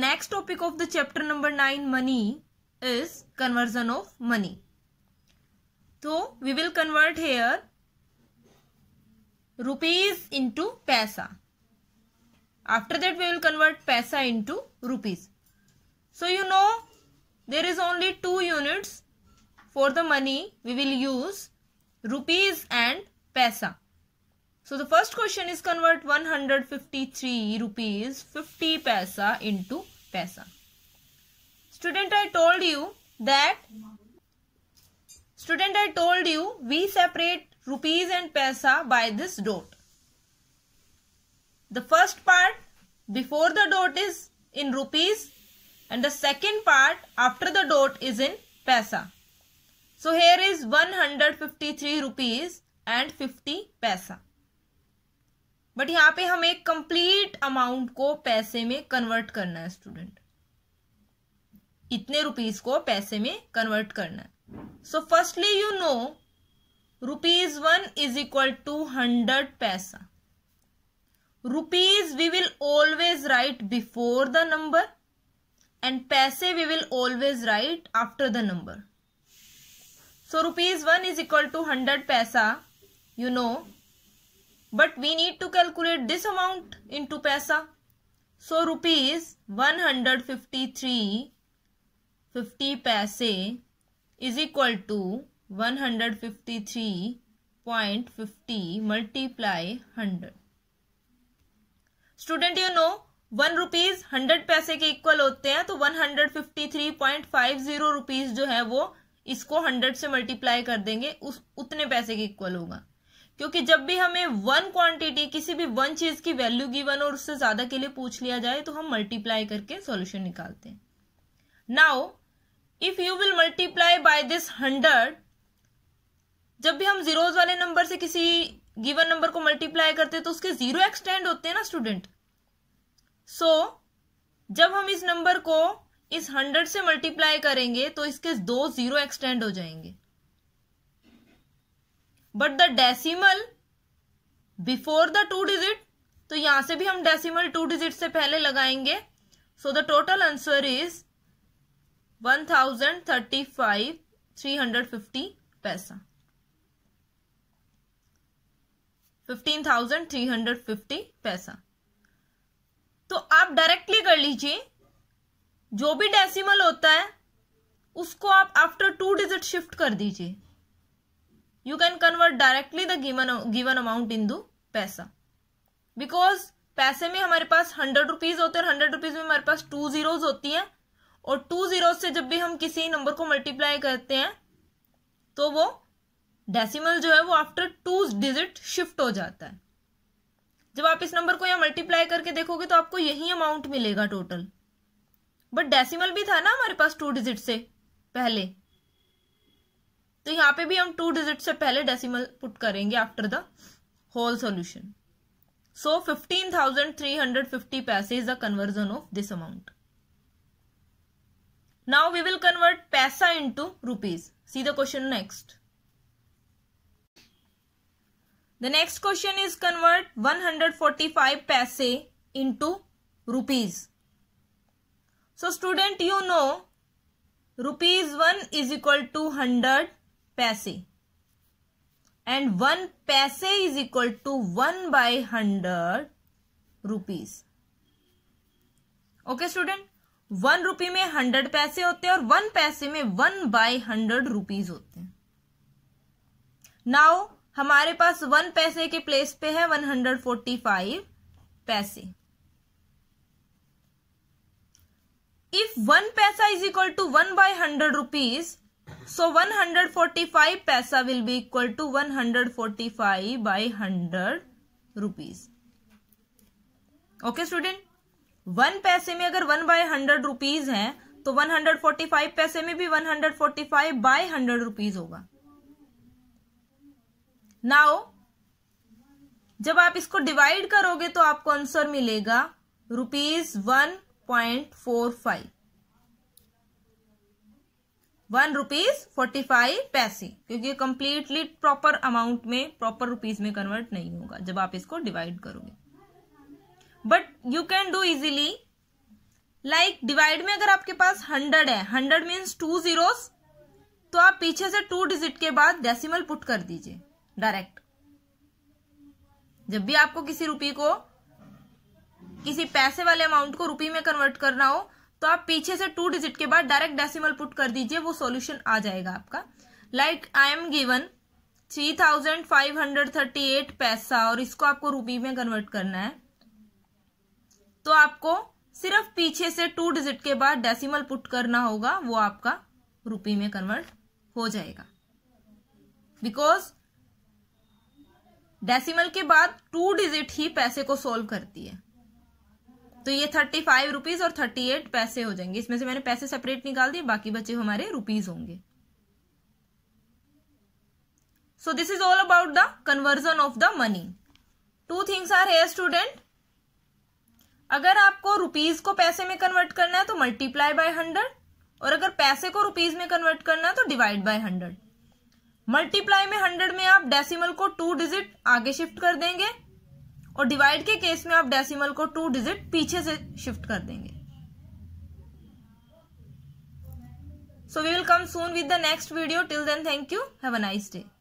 next topic of the chapter number 9 money is conversion of money. So we will convert here rupees into paisa. After that we will convert paisa into rupees. So you know there is only two units for the money we will use rupees and paisa. So the first question is convert 153 rupees 50 paisa into paisa. Student I told you that student I told you we separate rupees and paisa by this dot. The first part before the dot is in rupees and the second part after the dot is in paisa. So here is 153 rupees and 50 paisa. But यहाँ पे हमें complete amount को पैसे में convert करना है student इतने rupees को पैसे में कन्वर्ट करना है so firstly you know rupees one is equal to hundred paisa rupees we will always write before the number and paise we will always write after the number so rupees one is equal to hundred paisa you know but we need to calculate this amount into paisa so rupees one hundred fifty three fifty paise is equal to one hundred fifty three point fifty multiply hundred student you know one rupees hundred paise के इक्वल होते हैं तो one hundred fifty three point five zero rupees जो है वो इसको hundred से मल्टीप्लाई कर देंगे उस उतने पैसे के इक्वल होगा क्योंकि जब भी हमें वन क्वांटिटी किसी भी वन चीज की वैल्यू गिवन और उससे ज्यादा के लिए पूछ लिया जाए तो हम मल्टीप्लाई करके सॉल्यूशन निकालते हैं now if you will multiply by this hundred जब भी हम जीरोज वाले नंबर से किसी गिवन नंबर को मल्टीप्लाई करते हैं तो उसके जीरो एक्सटेंड होते हैं ना स्टूडेंट सो so, जब हम इस नंबर को इस हंड्रेड से मल्टीप्लाई करेंगे तो इसके दो जीरो एक्सटेंड हो जाएंगे but the decimal before the two digit तो यहां से भी हम डेसिमल टू डिजिट से पहले लगाएंगे so the total answer is one thousand thirty five three hundred fifty paisa fifteen thousand three hundred fifty paisa तो आप डायरेक्टली कर लीजिए जो भी डेसिमल होता है उसको आप आफ्टर टू डिजिट शिफ्ट कर दीजिए you can convert directly the given given amount into पैसा because पैसे में हमारे पास हंड्रेड रुपीज होते हैं हंड्रेड रुपीज में हमारे पास टू जीरोज होती हैं और टू जीरो से जब भी हम किसी नंबर को मल्टीप्लाई करते हैं तो वो डेसिमल जो है वो आफ्टर टू डिजिट शिफ्ट हो जाता है जब आप इस नंबर को यहाँ मल्टीप्लाई करके देखोगे तो आपको यही अमाउंट मिलेगा टोटल बट डेसिमल भी था ना हमारे पास टू डिजिट से पहले तो यहाँ पे भी हम टू डिजिट से पहले डेसिमल पुट करेंगे after the whole solution so fifteen thousand three hundred fifty paise is the conversion of this amount now we will convert paisa into rupees see the question next the next question is convert one hundred forty five paise into rupees so student you know rupees one is equal to hundred paise and one paise is equal to one by hundred rupees okay student one rupee में hundred पैसे होते हैं और one paise में one by hundred rupees होते हैं now हमारे पास one पैसे के प्लेस पे है one hundred forty five paise if one paisa is equal to one by hundred rupees so five paisa will be equal to one hundred forty five by hundred rupees okay student one paise में अगर one by hundred rupees है तो one hundred forty five paise में भी one hundred forty five by hundred rupees होगा now जब आप इसको डिवाइड करोगे तो आपको आंसर मिलेगा rupees one point four five one rupees forty five paise क्योंकि कंप्लीटली प्रॉपर अमाउंट में प्रॉपर रुपीज में कन्वर्ट नहीं होगा जब आप इसको डिवाइड करोगे but you can do easily like divide में अगर आपके पास हंड्रेड है हंड्रेड मीन्स टू जीरोस तो आप पीछे से टू डिजिट के बाद डेसिमल पुट कर दीजिए डायरेक्ट जब भी आपको किसी रूपी को किसी पैसे वाले अमाउंट को रूपी में कन्वर्ट करना हो तो आप पीछे से टू डिजिट के बाद डायरेक्ट डेसिमल पुट कर दीजिए वो सॉल्यूशन आ जाएगा आपका like I am given three thousand five hundred thirty eight paisa और इसको आपको रूपी में कन्वर्ट करना है तो आपको सिर्फ पीछे से टू डिजिट के बाद डेसिमल पुट करना होगा वो आपका रूपी में कन्वर्ट हो जाएगा बिकॉज डेसिमल के बाद टू डिजिट ही पैसे को सोल्व करती है तो ये थर्टी फाइव रुपीज और थर्टी एट पैसे हो जाएंगे इसमें से मैंने पैसे सेपरेट निकाल दिए बाकी बचे हमारे रुपीज होंगे so this is all about the conversion of the money two things are here student अगर आपको रुपीज को पैसे में कन्वर्ट करना है तो मल्टीप्लाई बाय हंड्रेड और अगर पैसे को रुपीज में कन्वर्ट करना है तो डिवाइड बाय हंड्रेड मल्टीप्लाई में हंड्रेड में आप डेसिमल को टू डिजिट आगे शिफ्ट कर देंगे और डिवाइड के केस में आप डेसिमल को टू डिजिट पीछे से शिफ्ट कर देंगे so we will come soon with the next video till then thank you have a nice day